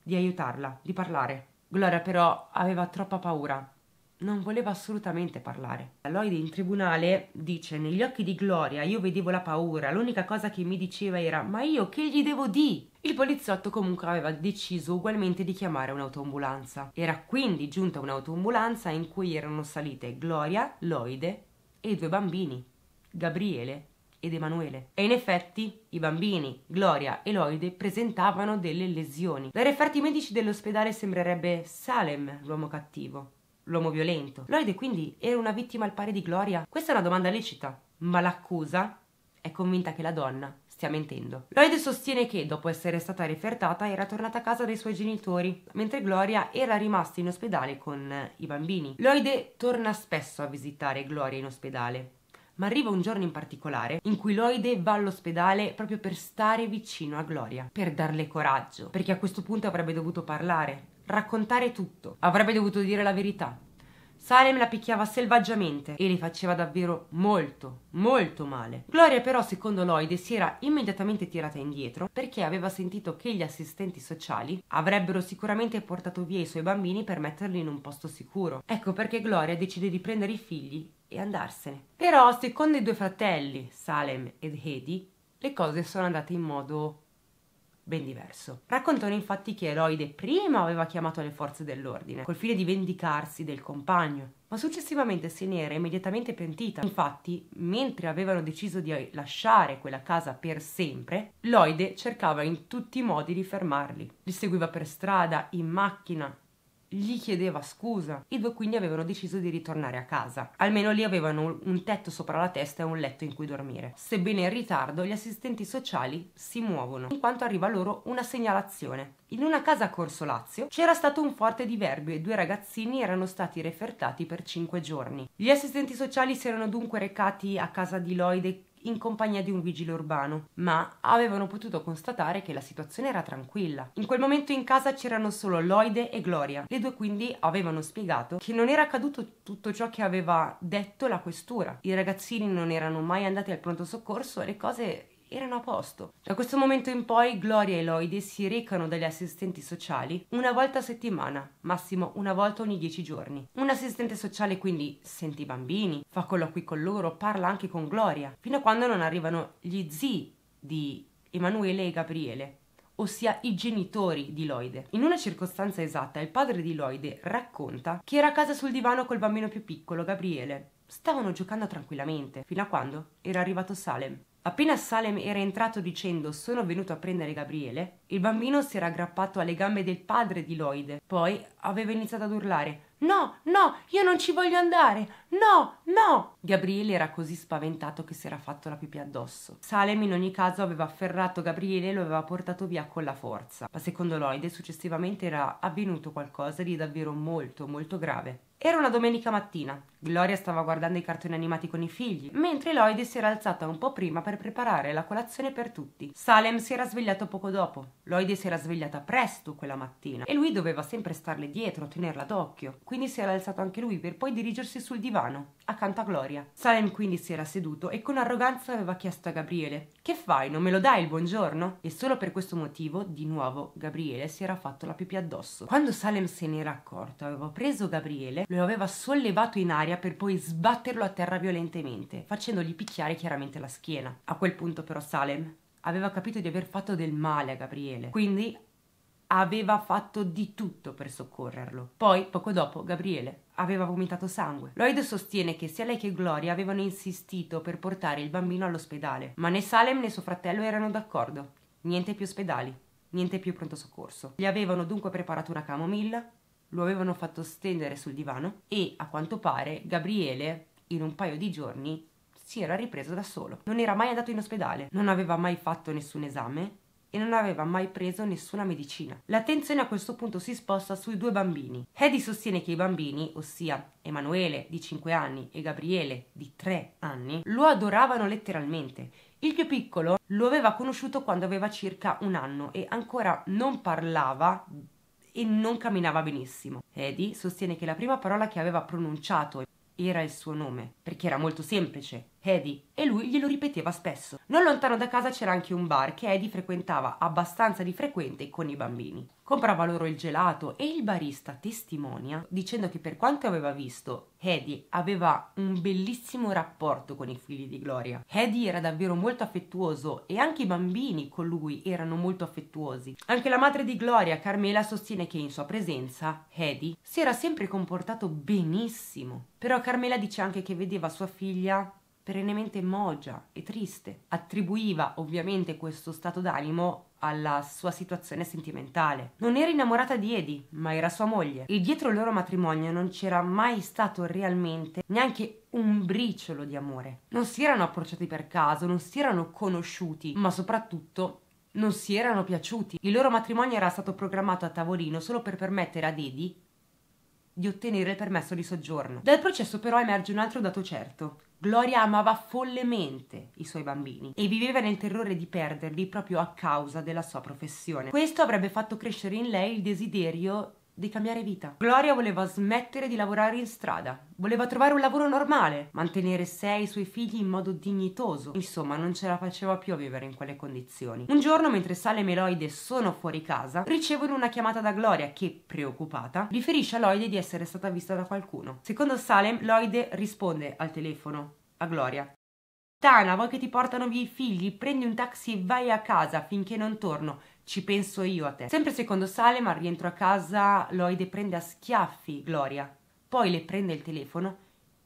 di aiutarla, di parlare. Gloria però aveva troppa paura. Non voleva assolutamente parlare. Lloyd in tribunale dice negli occhi di Gloria io vedevo la paura, l'unica cosa che mi diceva era ma io che gli devo di? Il poliziotto comunque aveva deciso ugualmente di chiamare un'autoambulanza. Era quindi giunta un'autoambulanza in cui erano salite Gloria, Lloyd e i due bambini. Gabriele ed Emanuele. E in effetti i bambini, Gloria e Loide, presentavano delle lesioni. Dai referti medici dell'ospedale sembrerebbe Salem l'uomo cattivo, l'uomo violento. Loide quindi era una vittima al pari di Gloria? Questa è una domanda lecita, ma l'accusa è convinta che la donna stia mentendo. Lloyd sostiene che, dopo essere stata refertata, era tornata a casa dai suoi genitori, mentre Gloria era rimasta in ospedale con i bambini. Lloyd torna spesso a visitare Gloria in ospedale ma arriva un giorno in particolare in cui Loide va all'ospedale proprio per stare vicino a Gloria, per darle coraggio, perché a questo punto avrebbe dovuto parlare, raccontare tutto, avrebbe dovuto dire la verità. Salem la picchiava selvaggiamente e le faceva davvero molto, molto male. Gloria però, secondo Lloyd, si era immediatamente tirata indietro perché aveva sentito che gli assistenti sociali avrebbero sicuramente portato via i suoi bambini per metterli in un posto sicuro. Ecco perché Gloria decide di prendere i figli e andarsene. Però, secondo i due fratelli, Salem ed Hedy, le cose sono andate in modo ben diverso. Raccontano infatti che Eloide prima aveva chiamato le forze dell'ordine col fine di vendicarsi del compagno, ma successivamente se ne era immediatamente pentita. Infatti, mentre avevano deciso di lasciare quella casa per sempre, Loide cercava in tutti i modi di fermarli. Li seguiva per strada, in macchina, gli chiedeva scusa. I due quindi avevano deciso di ritornare a casa. Almeno lì avevano un tetto sopra la testa e un letto in cui dormire. Sebbene in ritardo, gli assistenti sociali si muovono, in quanto arriva loro una segnalazione. In una casa a Corso Lazio c'era stato un forte diverbio e due ragazzini erano stati refertati per cinque giorni. Gli assistenti sociali si erano dunque recati a casa di Lloyd in compagnia di un vigile urbano, ma avevano potuto constatare che la situazione era tranquilla. In quel momento in casa c'erano solo Lloyd e Gloria. Le due quindi avevano spiegato che non era accaduto tutto ciò che aveva detto la questura. I ragazzini non erano mai andati al pronto soccorso e le cose erano a posto. Da questo momento in poi Gloria e Lloyd si recano dagli assistenti sociali una volta a settimana, massimo una volta ogni dieci giorni. Un assistente sociale quindi sente i bambini, fa colloqui con loro, parla anche con Gloria, fino a quando non arrivano gli zii di Emanuele e Gabriele, ossia i genitori di Lloyd. In una circostanza esatta, il padre di Lloyd racconta che era a casa sul divano col bambino più piccolo, Gabriele. Stavano giocando tranquillamente, fino a quando era arrivato Salem. Appena Salem era entrato dicendo sono venuto a prendere Gabriele, il bambino si era aggrappato alle gambe del padre di Lloyd. Poi aveva iniziato ad urlare No, no, io non ci voglio andare, No, no! Gabriele era così spaventato che si era fatto la pipì addosso. Salem in ogni caso aveva afferrato Gabriele e lo aveva portato via con la forza, ma secondo Lloyd successivamente era avvenuto qualcosa di davvero molto molto grave. Era una domenica mattina. Gloria stava guardando i cartoni animati con i figli, mentre Lloyd si era alzata un po' prima per preparare la colazione per tutti. Salem si era svegliato poco dopo. Lloyd si era svegliata presto quella mattina e lui doveva sempre starle dietro, tenerla d'occhio. Quindi si era alzato anche lui per poi dirigersi sul divano divano, accanto a Gloria. Salem quindi si era seduto e con arroganza aveva chiesto a Gabriele: Che fai, non me lo dai il buongiorno? E solo per questo motivo, di nuovo, Gabriele si era fatto la pipì addosso. Quando Salem se n'era accorto, aveva preso Gabriele, lo aveva sollevato in aria per poi sbatterlo a terra violentemente, facendogli picchiare chiaramente la schiena. A quel punto, però, Salem aveva capito di aver fatto del male a Gabriele, quindi aveva fatto di tutto per soccorrerlo. Poi, poco dopo, Gabriele aveva vomitato sangue. Lloyd sostiene che sia lei che Gloria avevano insistito per portare il bambino all'ospedale, ma né Salem né suo fratello erano d'accordo. Niente più ospedali, niente più pronto soccorso. Gli avevano dunque preparato una camomilla, lo avevano fatto stendere sul divano e, a quanto pare, Gabriele, in un paio di giorni, si era ripreso da solo. Non era mai andato in ospedale, non aveva mai fatto nessun esame, e non aveva mai preso nessuna medicina. L'attenzione a questo punto si sposta sui due bambini. Hedy sostiene che i bambini, ossia Emanuele di 5 anni e Gabriele di 3 anni, lo adoravano letteralmente il più piccolo lo aveva conosciuto quando aveva circa un anno e ancora non parlava e non camminava benissimo. Eddie sostiene che la prima parola che aveva pronunciato era il suo nome, perché era molto semplice. Eddie e lui glielo ripeteva spesso. Non lontano da casa c'era anche un bar che Eddie frequentava abbastanza di frequente con i bambini. Comprava loro il gelato e il barista testimonia dicendo che per quanto aveva visto, Eddie aveva un bellissimo rapporto con i figli di Gloria. Eddie era davvero molto affettuoso e anche i bambini con lui erano molto affettuosi. Anche la madre di Gloria, Carmela, sostiene che in sua presenza Eddie si era sempre comportato benissimo. Però Carmela dice anche che vedeva sua figlia perennemente mogia e triste. Attribuiva ovviamente questo stato d'animo alla sua situazione sentimentale. Non era innamorata di Eddie, ma era sua moglie, e dietro il loro matrimonio non c'era mai stato realmente neanche un briciolo di amore. Non si erano approcciati per caso, non si erano conosciuti, ma soprattutto non si erano piaciuti. Il loro matrimonio era stato programmato a tavolino solo per permettere ad Eddie di ottenere il permesso di soggiorno. Dal processo però emerge un altro dato certo. Gloria amava follemente i suoi bambini e viveva nel terrore di perderli proprio a causa della sua professione. Questo avrebbe fatto crescere in lei il desiderio di cambiare vita. Gloria voleva smettere di lavorare in strada, voleva trovare un lavoro normale, mantenere sé e i suoi figli in modo dignitoso. Insomma, non ce la faceva più a vivere in quelle condizioni. Un giorno, mentre Sale e Meloide sono fuori casa, ricevono una chiamata da Gloria che, preoccupata, riferisce a Loide di essere stata vista da qualcuno. Secondo Salem, Loide risponde al telefono a Gloria Tana, vuoi che ti portano via i figli? Prendi un taxi e vai a casa finché non torno. Ci penso io a te. Sempre secondo Salem, al rientro a casa, Loide prende a schiaffi Gloria. Poi le prende il telefono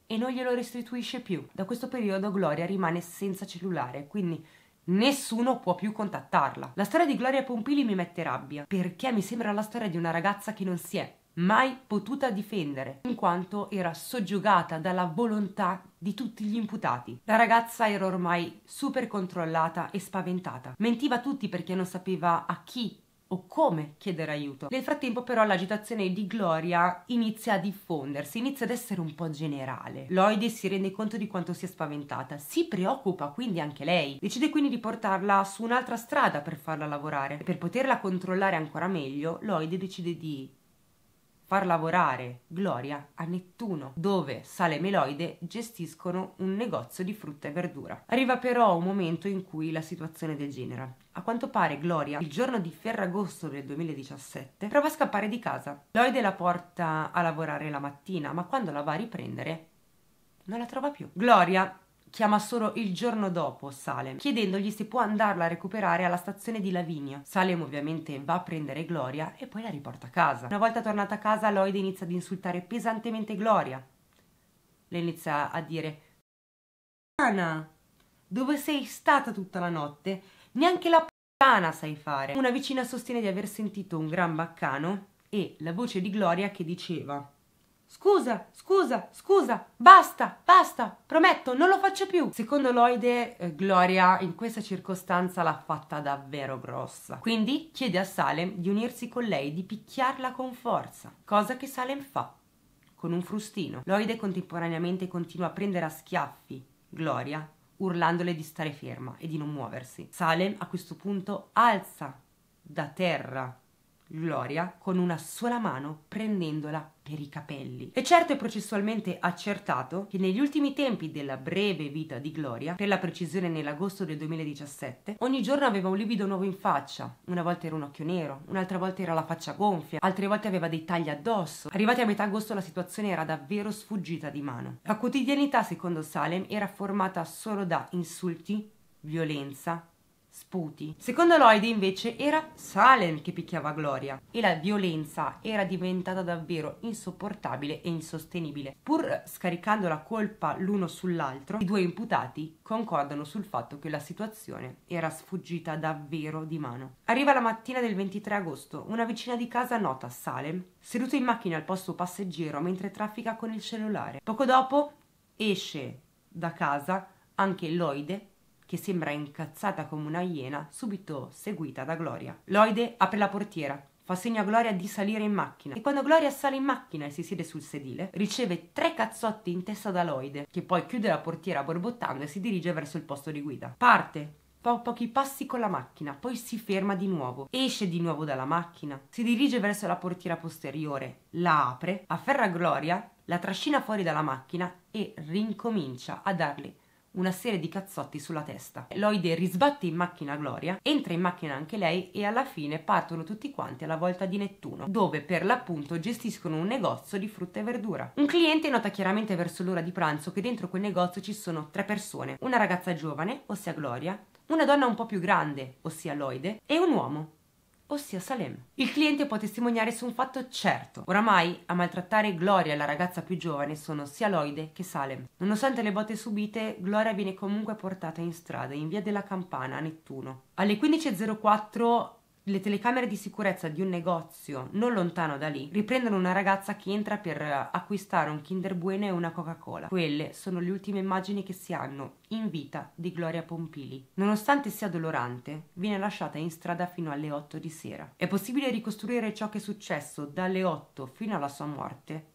e non glielo restituisce più. Da questo periodo Gloria rimane senza cellulare, quindi Nessuno può più contattarla. La storia di Gloria Pompili mi mette rabbia, perché mi sembra la storia di una ragazza che non si è mai potuta difendere, in quanto era soggiogata dalla volontà di tutti gli imputati. La ragazza era ormai super controllata e spaventata. Mentiva a tutti perché non sapeva a chi o come chiedere aiuto. Nel frattempo però l'agitazione di Gloria inizia a diffondersi, inizia ad essere un po' generale. Lloyd si rende conto di quanto sia spaventata, si preoccupa quindi anche lei. Decide quindi di portarla su un'altra strada per farla lavorare. E per poterla controllare ancora meglio, Lloyd decide di far lavorare Gloria a Nettuno, dove Sale e Meloide gestiscono un negozio di frutta e verdura. Arriva però un momento in cui la situazione degenera. A quanto pare Gloria, il giorno di Ferragosto del 2017, prova a scappare di casa. Loide la porta a lavorare la mattina, ma quando la va a riprendere non la trova più. Gloria chiama solo il giorno dopo Salem, chiedendogli se può andarla a recuperare alla stazione di Lavinia. Salem ovviamente va a prendere Gloria e poi la riporta a casa. Una volta tornata a casa Lloyd inizia ad insultare pesantemente Gloria. Le inizia a dire Anna, dove sei stata tutta la notte? Neanche la puttana sai fare. Una vicina sostiene di aver sentito un gran baccano e la voce di Gloria che diceva Scusa, scusa, scusa, basta, basta, prometto, non lo faccio più. Secondo Loide, eh, Gloria in questa circostanza l'ha fatta davvero grossa. Quindi chiede a Salem di unirsi con lei, di picchiarla con forza, cosa che Salem fa con un frustino. Loide contemporaneamente continua a prendere a schiaffi Gloria, urlandole di stare ferma e di non muoversi. Salem a questo punto alza da terra Gloria con una sola mano prendendola per i capelli. E certo è processualmente accertato che negli ultimi tempi della breve vita di Gloria, per la precisione nell'agosto del 2017, ogni giorno aveva un livido nuovo in faccia. Una volta era un occhio nero, un'altra volta era la faccia gonfia, altre volte aveva dei tagli addosso. Arrivati a metà agosto la situazione era davvero sfuggita di mano. La quotidianità, secondo Salem, era formata solo da insulti, violenza, sputi. Secondo Lloyd invece era Salem che picchiava Gloria e la violenza era diventata davvero insopportabile e insostenibile. Pur scaricando la colpa l'uno sull'altro, i due imputati concordano sul fatto che la situazione era sfuggita davvero di mano. Arriva la mattina del 23 agosto, una vicina di casa nota Salem seduto in macchina al posto passeggero mentre traffica con il cellulare. Poco dopo esce da casa anche Lloyd che sembra incazzata come una iena, subito seguita da Gloria. Loide apre la portiera, fa segno a Gloria di salire in macchina e quando Gloria sale in macchina e si siede sul sedile, riceve tre cazzotti in testa da Loide, che poi chiude la portiera borbottando e si dirige verso il posto di guida. Parte, fa pochi passi con la macchina, poi si ferma di nuovo, esce di nuovo dalla macchina, si dirige verso la portiera posteriore, la apre, afferra Gloria, la trascina fuori dalla macchina e rincomincia a darle una serie di cazzotti sulla testa. Lloyd risbatte in macchina Gloria, entra in macchina anche lei e alla fine partono tutti quanti alla volta di Nettuno, dove per l'appunto gestiscono un negozio di frutta e verdura. Un cliente nota chiaramente verso l'ora di pranzo che dentro quel negozio ci sono tre persone, una ragazza giovane, ossia Gloria, una donna un po' più grande, ossia Lloyd, e un uomo, ossia Salem. Il cliente può testimoniare su un fatto certo. Oramai a maltrattare Gloria, la ragazza più giovane, sono sia Lloyd che Salem. Nonostante le botte subite, Gloria viene comunque portata in strada, in via della Campana, a Nettuno. Alle 15.04 le telecamere di sicurezza di un negozio non lontano da lì riprendono una ragazza che entra per acquistare un Kinder Bueno e una Coca-Cola. Quelle sono le ultime immagini che si hanno in vita di Gloria Pompili. Nonostante sia dolorante, viene lasciata in strada fino alle 8 di sera. È possibile ricostruire ciò che è successo dalle 8 fino alla sua morte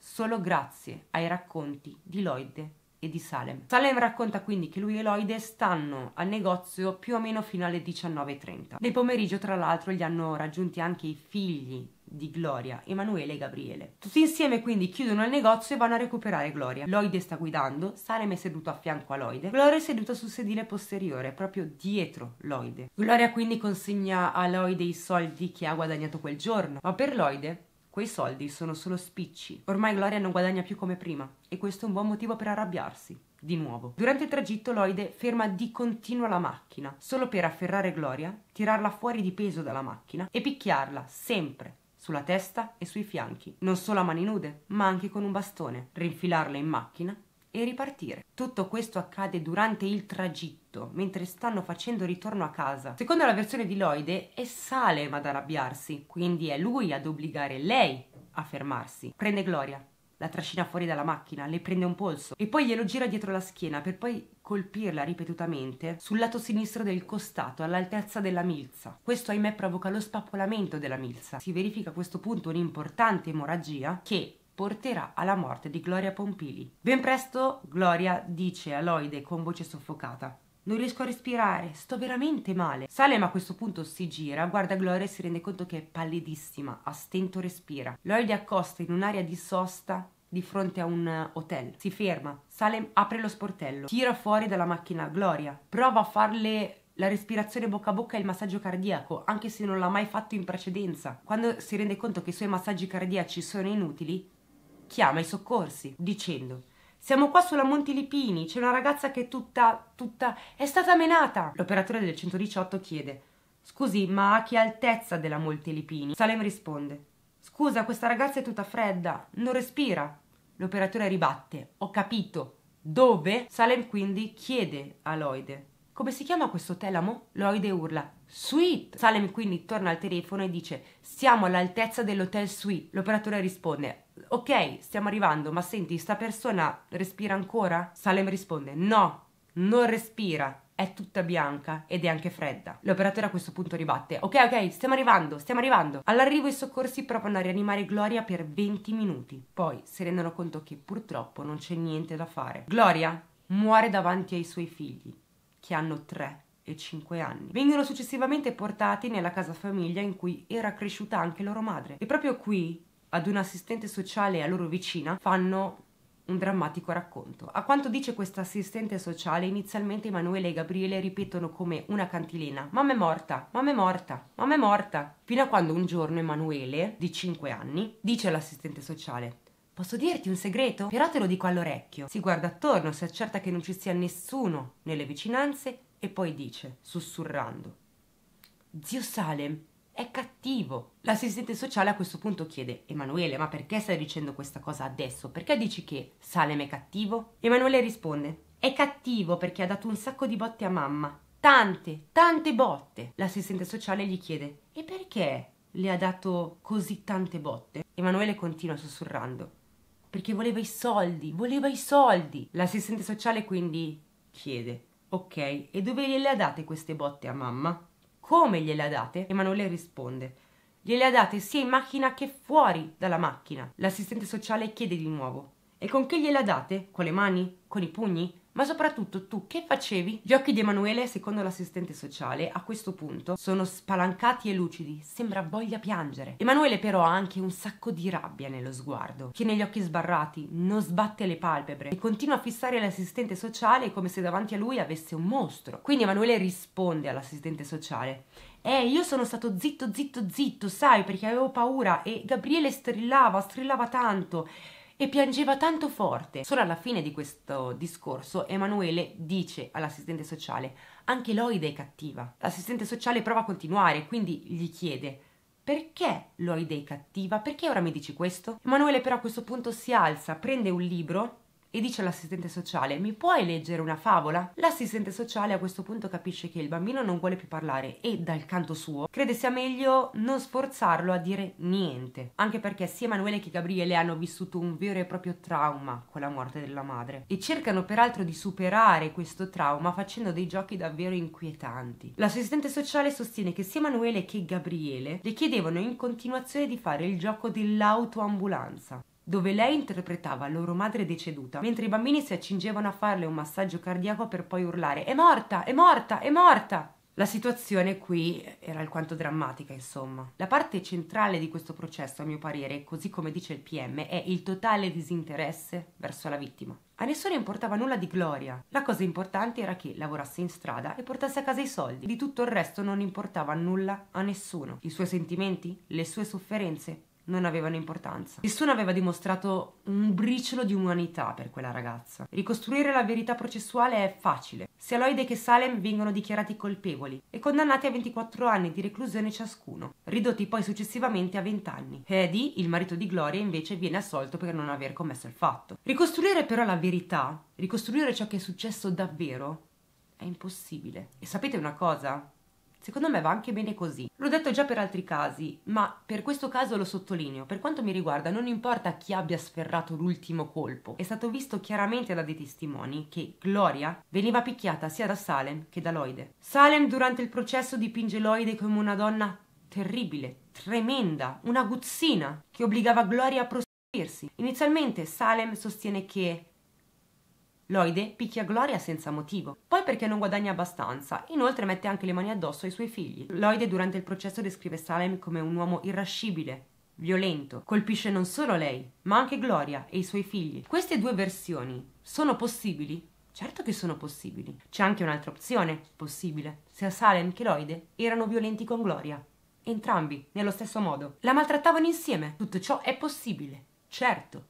solo grazie ai racconti di Lloyd e di Salem. Salem racconta quindi che lui e Lloyd stanno al negozio più o meno fino alle 19.30. Nel pomeriggio, tra l'altro, li hanno raggiunti anche i figli di Gloria, Emanuele e Gabriele. Tutti insieme quindi chiudono il negozio e vanno a recuperare Gloria. Lloyd sta guidando, Salem è seduto a fianco a Lloyd. Gloria è seduta sul sedile posteriore, proprio dietro Lloyd. Gloria quindi consegna a Lloyd i soldi che ha guadagnato quel giorno, ma per Loide Quei soldi sono solo spicci. Ormai Gloria non guadagna più come prima e questo è un buon motivo per arrabbiarsi. Di nuovo. Durante il tragitto Lloyd ferma di continuo la macchina, solo per afferrare Gloria, tirarla fuori di peso dalla macchina e picchiarla, sempre, sulla testa e sui fianchi, non solo a mani nude, ma anche con un bastone, rinfilarla in macchina e ripartire. Tutto questo accade durante il tragitto, mentre stanno facendo ritorno a casa. Secondo la versione di Lloyd è Salem ad arrabbiarsi, quindi è lui ad obbligare lei a fermarsi. Prende Gloria, la trascina fuori dalla macchina, le prende un polso e poi glielo gira dietro la schiena per poi colpirla ripetutamente sul lato sinistro del costato all'altezza della milza. Questo ahimè provoca lo spappolamento della milza. Si verifica a questo punto un'importante emorragia che porterà alla morte di Gloria Pompili. Ben presto Gloria dice a Loide con voce soffocata non riesco a respirare, sto veramente male. Salem a questo punto si gira, guarda Gloria e si rende conto che è pallidissima, a stento respira. Lloyd accosta in un'area di sosta di fronte a un eh, hotel. Si ferma, Salem apre lo sportello, tira fuori dalla macchina Gloria, prova a farle la respirazione bocca a bocca e il massaggio cardiaco, anche se non l'ha mai fatto in precedenza. Quando si rende conto che i suoi massaggi cardiaci sono inutili, chiama i soccorsi dicendo siamo qua sulla Monti Lipini, c'è una ragazza che è tutta, tutta, è stata menata. L'operatore del 118 chiede, scusi, ma a che altezza della Monti Lipini? Salem risponde, scusa, questa ragazza è tutta fredda, non respira. L'operatore ribatte, ho capito, dove? Salem quindi chiede a Lloyd, come si chiama questo telamo? Lloyd urla, sweet. Salem quindi torna al telefono e dice, siamo all'altezza dell'hotel sweet. L'operatore risponde, ok, stiamo arrivando, ma senti, sta persona respira ancora? Salem risponde, no, non respira. È tutta bianca ed è anche fredda. L'operatore a questo punto ribatte: Ok, ok, stiamo arrivando, stiamo arrivando. All'arrivo i soccorsi provano a rianimare Gloria per 20 minuti. Poi si rendono conto che purtroppo non c'è niente da fare. Gloria muore davanti ai suoi figli, che hanno tre 5 anni. Vengono successivamente portati nella casa famiglia in cui era cresciuta anche loro madre. E proprio qui ad un assistente sociale a loro vicina fanno un drammatico racconto. A quanto dice questa assistente sociale, inizialmente Emanuele e Gabriele ripetono come una cantilena: Mamma è morta, mamma è morta, mamma è morta. Fino a quando un giorno Emanuele, di 5 anni, dice all'assistente sociale: Posso dirti un segreto? Però te lo dico all'orecchio. Si guarda attorno, si accerta che non ci sia nessuno nelle vicinanze e poi dice, sussurrando: Zio Salem, è cattivo. L'assistente sociale a questo punto chiede Emanuele, ma perché stai dicendo questa cosa adesso? Perché dici che Salem è cattivo? Emanuele risponde è cattivo perché ha dato un sacco di botte a mamma. Tante, tante botte. L'assistente sociale gli chiede e perché le ha dato così tante botte? Emanuele continua sussurrando perché voleva i soldi, voleva i soldi. L'assistente sociale quindi chiede ok, e dove gliele ha date queste botte a mamma? come gliela date? Emanuele risponde gliela date sia in macchina che fuori dalla macchina. L'assistente sociale chiede di nuovo e con che gliela date? Con le mani? Con i pugni? ma soprattutto tu che facevi? Gli occhi di Emanuele, secondo l'assistente sociale, a questo punto sono spalancati e lucidi, sembra voglia piangere. Emanuele però ha anche un sacco di rabbia nello sguardo, tiene gli occhi sbarrati, non sbatte le palpebre e continua a fissare l'assistente sociale come se davanti a lui avesse un mostro. Quindi Emanuele risponde all'assistente sociale eh, io sono stato zitto, zitto, zitto, sai, perché avevo paura e Gabriele strillava, strillava tanto e piangeva tanto forte. Solo alla fine di questo discorso Emanuele dice all'assistente sociale anche Loide è cattiva. L'assistente sociale prova a continuare, quindi gli chiede perché Loide è cattiva? Perché ora mi dici questo? Emanuele però a questo punto si alza, prende un libro e dice all'assistente sociale mi puoi leggere una favola? L'assistente sociale a questo punto capisce che il bambino non vuole più parlare e dal canto suo crede sia meglio non sforzarlo a dire niente, anche perché sia Emanuele che Gabriele hanno vissuto un vero e proprio trauma con la morte della madre e cercano peraltro di superare questo trauma facendo dei giochi davvero inquietanti. L'assistente sociale sostiene che sia Emanuele che Gabriele le chiedevano in continuazione di fare il gioco dell'autoambulanza, dove lei interpretava loro madre deceduta, mentre i bambini si accingevano a farle un massaggio cardiaco per poi urlare È morta, è morta, è morta! La situazione qui era alquanto drammatica, insomma. La parte centrale di questo processo, a mio parere, così come dice il PM, è il totale disinteresse verso la vittima. A nessuno importava nulla di Gloria. La cosa importante era che lavorasse in strada e portasse a casa i soldi. Di tutto il resto non importava nulla a nessuno. I suoi sentimenti, le sue sofferenze, non avevano importanza. Nessuno aveva dimostrato un briciolo di umanità per quella ragazza. Ricostruire la verità processuale è facile. Sia Lloyd che Salem vengono dichiarati colpevoli e condannati a 24 anni di reclusione ciascuno, ridotti poi successivamente a 20 anni. Eddie, il marito di Gloria, invece viene assolto per non aver commesso il fatto. Ricostruire però la verità, ricostruire ciò che è successo davvero, è impossibile. E sapete una cosa? Secondo me va anche bene così. L'ho detto già per altri casi, ma per questo caso lo sottolineo. Per quanto mi riguarda, non importa chi abbia sferrato l'ultimo colpo. È stato visto chiaramente da dei testimoni che Gloria veniva picchiata sia da Salem che da Loide. Salem durante il processo dipinge Loide come una donna terribile, tremenda, una guzzina che obbligava Gloria a prostituirsi. Inizialmente Salem sostiene che Loide picchia Gloria senza motivo, poi perché non guadagna abbastanza, inoltre mette anche le mani addosso ai suoi figli. Loide durante il processo descrive Salem come un uomo irrascibile, violento, colpisce non solo lei, ma anche Gloria e i suoi figli. Queste due versioni sono possibili? Certo che sono possibili. C'è anche un'altra opzione possibile, sia Salem che Loide erano violenti con Gloria. Entrambi, nello stesso modo. La maltrattavano insieme. Tutto ciò è possibile, certo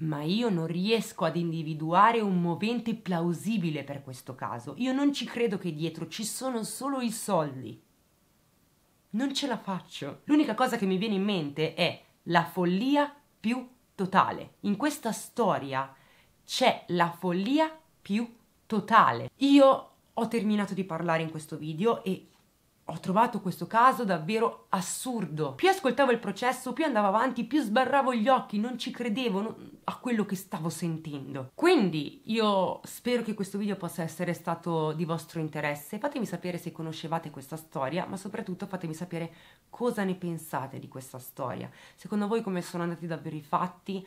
ma io non riesco ad individuare un movente plausibile per questo caso. Io non ci credo che dietro ci sono solo i soldi. Non ce la faccio. L'unica cosa che mi viene in mente è la follia più totale. In questa storia c'è la follia più totale. Io ho terminato di parlare in questo video e ho trovato questo caso davvero assurdo. Più ascoltavo il processo, più andavo avanti, più sbarravo gli occhi, non ci credevo non... a quello che stavo sentendo. Quindi io spero che questo video possa essere stato di vostro interesse. Fatemi sapere se conoscevate questa storia, ma soprattutto fatemi sapere cosa ne pensate di questa storia. Secondo voi come sono andati davvero i fatti?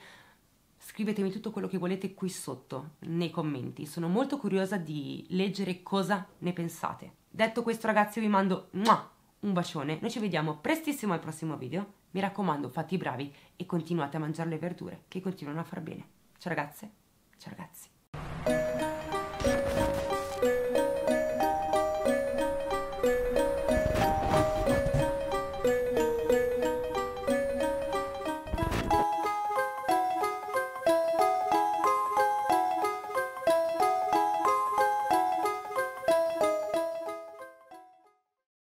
scrivetemi tutto quello che volete qui sotto nei commenti, sono molto curiosa di leggere cosa ne pensate. Detto questo ragazzi vi mando un bacione, noi ci vediamo prestissimo al prossimo video, mi raccomando fate i bravi e continuate a mangiare le verdure che continuano a far bene. Ciao ragazze, ciao ragazzi.